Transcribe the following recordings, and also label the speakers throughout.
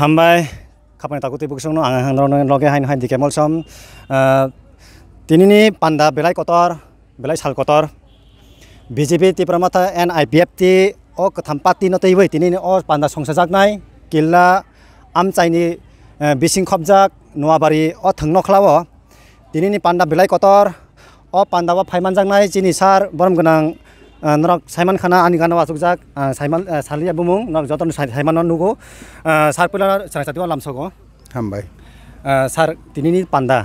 Speaker 1: হামবাই খাপানি তাকুতি বুকসং আহান লগে হাইন হাই দিকে মলসম তিনি পান্ডা বেলাই কতর বেলাই সাল কতর বিজেপি ত্রিপুরা মাথা N I P F T ও কথাম পাতি নতই বই তিনি ও পান্ডা সংসার জাগনাই কিল্লা আমচাইনি বিশৃঙ্খবজাক নোয়াবারি ও থংনখলাও তিনি পান্ডা বেলাই কতর अ पान्दाबा फाइमानजाकनाय जिनि सार बरम गोनां नरक साइमान खाना आनि गानाव आसुकजाक साइमान सालिया बुमुं नरक जतन साइमान नुगो सार पिला सार साथिवा लामसगो हामबाय सार तिनिनि पान्दा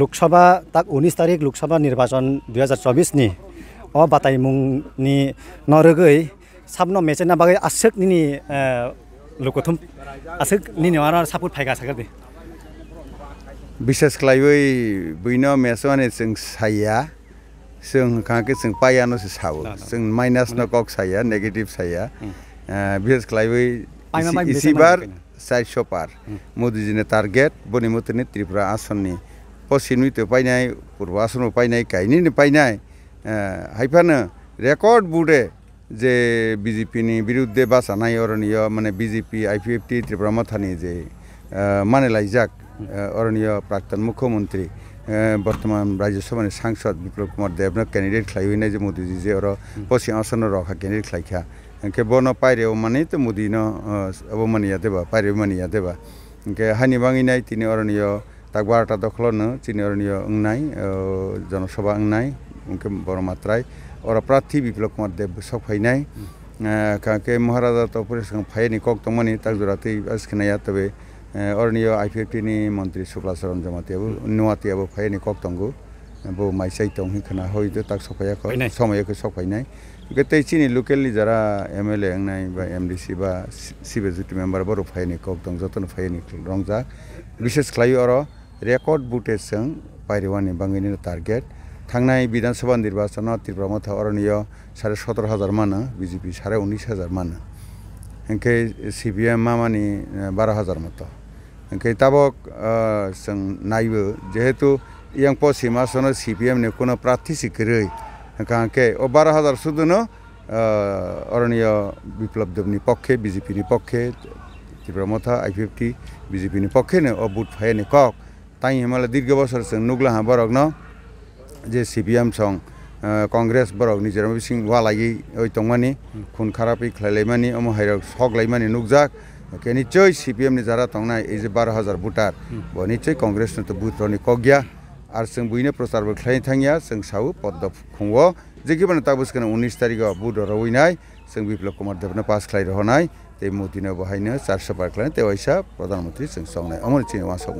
Speaker 1: লোকসভা তাক উনিশ তারিখ লোকসভা নির্বাচন দুই হাজার চব্বিশনি অ বাতাইমুংনি নরগৈ সাবন মেচেনা বাগৈ আসক নিনি লোকথম আসক নিনি আর সাপোর্ট ফাইগা সাগর দে
Speaker 2: विशेष खालाय बैनो मेसोने जों साया जों होखांखि जों पायानोसो सावो जों माइनासनो कक साया नेगेटिभ साया विशेष इसीबार इसी बार सातश' ने मोदीजीनि बनी मतने त्रिपुरा आसन पश्चिम तो पायनाय पूर्व आसनाव पायनाय गायनिनो पायनाय हायफानो रेकर्ड बुडे जे बीजेपी ने बिरुद्धे बासानाय अरनिय माने BJP I P F T Tripura मथानी जे मानलाइजा অরণীয় প্রাক্তন মুখ্যমন্ত্রী বর্তমান রাজ্যসভার সাংসদ বিপ্লব কুমার দেবন ক্যান্ডিডেট খ্লাই হইনে যে মোদীজি যে অর পশ্চিম আসন রখা ক্যান্ডিডেট খ্লাইখা কে বন পাইরে মানে তো মোদী ন অবমানিয়া দেবা পাইরে মানিয়া দেবা কে হানি বাঙিনাই তিনি অরণীয় তাক বারোটা দখলন তিনি অরণীয় নাই জনসভা নাই উনকে বড় মাত্রায় ওরা প্রার্থী বিপ্লব কুমার দেব সফাইনাই কাকে মহারাজা তো পরিষ্কার ফাইনি কক তো মানে তাক জোড়াতেই আসখানাইয়া তবে अरनियो आइपिएफटिनि मन्त्री शुक्लाचरण जमाति नुवातियाबो फैनि कक्तंगु बो माइसाइ तौ हिखना हयदो ताक सफायाखौ समयखौ सफायनाय गतै चिनि लोकेलनि जारा एमएलए एंनाय बा एमडिसि बा सिभिल जुटि मेम्बार बरो फैनि कक्तं जतन फैनि रंजा विशेष खालायो अर रेकर्ड बुटेजजों पायरिवानि बाङैनि टार्गेट थांनाय बिधानसभा निर्वाचनाव त्रिपुरा मथा अरनिय सारे सतर हाजार मानो बिजेपि सारे उन्निस हाजार मानो हिंखे सिपिएम मामानि बार' हाजार मतो tabok eh, sang naibu jehetu yang po sima sono CPM ne kono prathi sikirei kan ke o 12000 suduno অরণীয় বিপ্লব দেবনি পক্ষে বিজেপি পক্ষে ত্রিপ্রমথা আই ফিফটি বিজেপি পক্ষে নে ও বুট ফাইনে কক তাই হিমালয় দীর্ঘ বছর সং নুগলা হা ন যে সিপিএম সং কংগ্রেস বরক নিজের বিং ওয়ালাই ওই তংমানি খুন খারাপি খেলাইমানি অম হাইর সকলাইমানি নুকজাক के निश्चय सीपीएम ने जरा तंगना इज बारह हजार बुटार निश्चय कंग्रेस ने तो बुथ रही कग्या आर जो बुने प्रचार खाई थाया जो सौ पद्म खुंगो जेकी मैंने तब उसके उन्नीस तारीख बुध रोईना जो विप्लव कुमार देवने पास खाई रहना ते मोदी ने बहाय चार सौ बार खाने तेसा प्रधानमंत्री जो संगना अमन चीन वहाँ सौ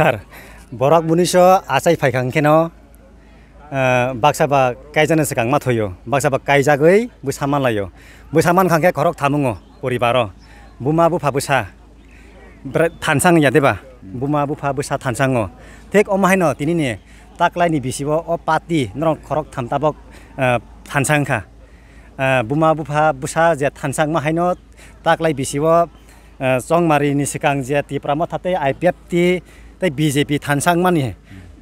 Speaker 1: सर बराक बुनीस आशाई फायखेनो बक्साबा कैजान से गांगमा थो बक्साबा कई जागे बसा मान लो बसा मान खाखे खरक थामुंगो परिवार Buma bumabu fabusa tansang ya deba bumabu fabusa tansango tek omahaino tini tak taklai ni bisibo o pati norong korok tamtabok e, tansang kha e, bumabu fabusa je tansang mahaino taklai bisibo e, song mari ni sikang je ti pramo tate ipf ti tai bjp tansang mani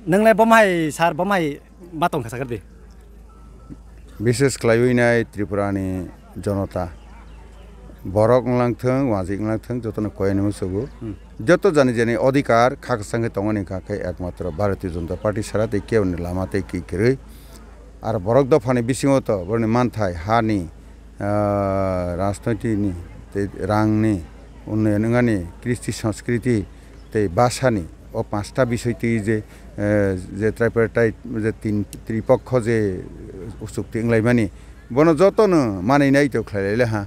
Speaker 1: nanglai bomai sar bomai matong khasakar de
Speaker 2: বিশেষ ক্লাইনাই ত্রিপুরানি jonota বরক লাংথং ওয়াজিক লাংথং যত কয়েনম সবু যত জানি জানি অধিকার খাক সঙ্গে তঙনি খাকে একমাত্র ভারতীয় জনতা পার্টি সারাতে কেউ লামাতে কি করে আর বরক দফানি বিসিঙও বরনি মানথাই হানি রাজনৈতিকনি রাংনি উন্নয়নগানি কৃষ্টি সংস্কৃতি তে ভাষানি ও পাঁচটা বিষয়টি যে যে ত্রাইপেটাই যে তিন ত্রিপক্ষ যে চুক্তি ইংলাইমানি বন যত মানে নাই তো খেলাইলে হ্যাঁ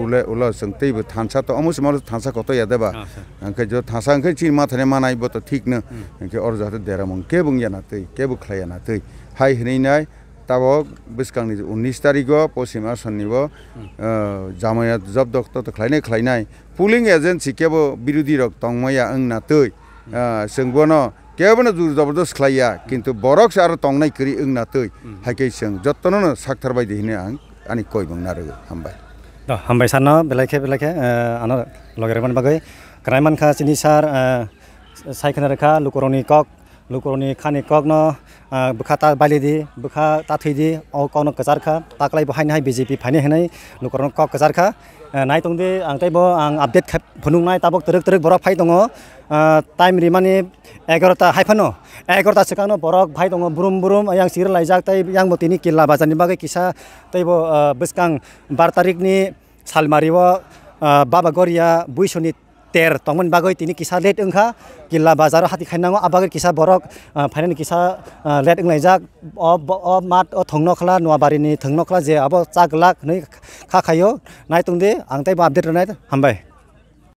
Speaker 2: उल उल सङ्गै थान्सा त अमुस मल थान्सा कतो यादै बा जो थान्सा अङ्कै चिन माथने मान आइब त ठिक न अङ्कै अरू जाते धेर मङ के बुङ याना तै के बु खाइ याना तै हाई हेरि नै तब बिस्काङ उन्निस तारिक पश्चिमा सन्निब जामया जब दक्त त खाइ नै खाइ नै पुलिङ एजेन्सी के बो विरोधी र तङमया अङ ना तै सङ्ग केवन जुर जबरजस्त खाइया किन्तु बरक्स आरो तङनाय करि ओङ ना तै हाइकै सङ जत्न न साक्थार बायदि हिनो आं आनि कय बुङ नारो हामबाय
Speaker 1: हमबाय सार न बेलायखे बेलायखे आनो लगेरमान बागै क्राइमानखा सिनि सार सायखना रेखा लुकरनि कक लुकरनि खानि कक न বোখা তা বালি দি বোখা তা থুই দি অকন কজার খা তাকলাই বহাই নাই বিজেপি ফাইনে হেনাই লোকর ক কজার খা নাই তং দে আং তাইব আং আপডেট খা ফনু নাই তাব তরক তরক বড় ফাই দঙ টাইম রি মানে এগারোটা হাইফানো এগারোটা সেকানো বরক ভাই দো ব্রুম ব্রুম ইয়াং সিগ্র লাইজাক তাই ইয়াং মতে নি কিল্লা বাজার নি বাকে কিসা তাইব বেসকাং বার তারিখ নি সালমারিও বাবা গড়িয়া বৈশনী তের তমন বাগৈ তিনি কিছা লেট ওংখা কিল্লা বাজারও হাতী খাইনাঙো আবাগৈ কিছা বরক ফাইনেন কিছা লেট ওংলাই যাক অ মাত অ থংনখলা নোয়াবারিনি থংনখলা যে আব চাক লাখ নৈ খা খাইও নাই তুমি আংতাই আপডেট নাই হামবাই